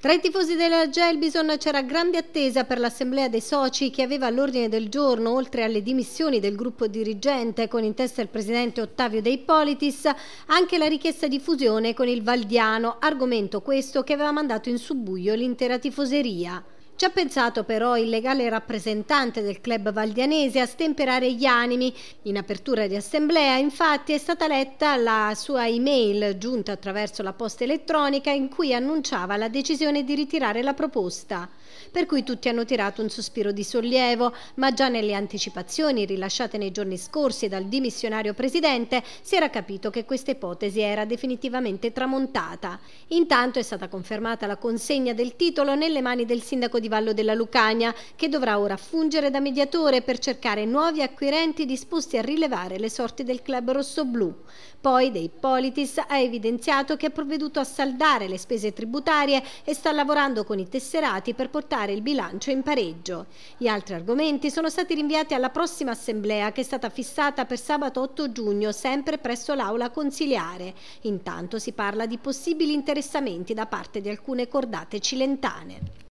Tra i tifosi della Gelbison c'era grande attesa per l'assemblea dei soci che aveva all'ordine del giorno, oltre alle dimissioni del gruppo dirigente con in testa il presidente Ottavio De Ippolitis, anche la richiesta di fusione con il Valdiano, argomento questo che aveva mandato in subbuglio l'intera tifoseria. Ci ha pensato però il legale rappresentante del club valdianese a stemperare gli animi. In apertura di assemblea infatti è stata letta la sua email giunta attraverso la posta elettronica in cui annunciava la decisione di ritirare la proposta. Per cui tutti hanno tirato un sospiro di sollievo, ma già nelle anticipazioni rilasciate nei giorni scorsi dal dimissionario presidente si era capito che questa ipotesi era definitivamente tramontata. Intanto è stata confermata la consegna del titolo nelle mani del sindaco di di Vallo della Lucania, che dovrà ora fungere da mediatore per cercare nuovi acquirenti disposti a rilevare le sorti del club rossoblù. Poi De Ippolitis ha evidenziato che ha provveduto a saldare le spese tributarie e sta lavorando con i tesserati per portare il bilancio in pareggio. Gli altri argomenti sono stati rinviati alla prossima assemblea che è stata fissata per sabato 8 giugno, sempre presso l'aula consiliare. Intanto si parla di possibili interessamenti da parte di alcune cordate cilentane.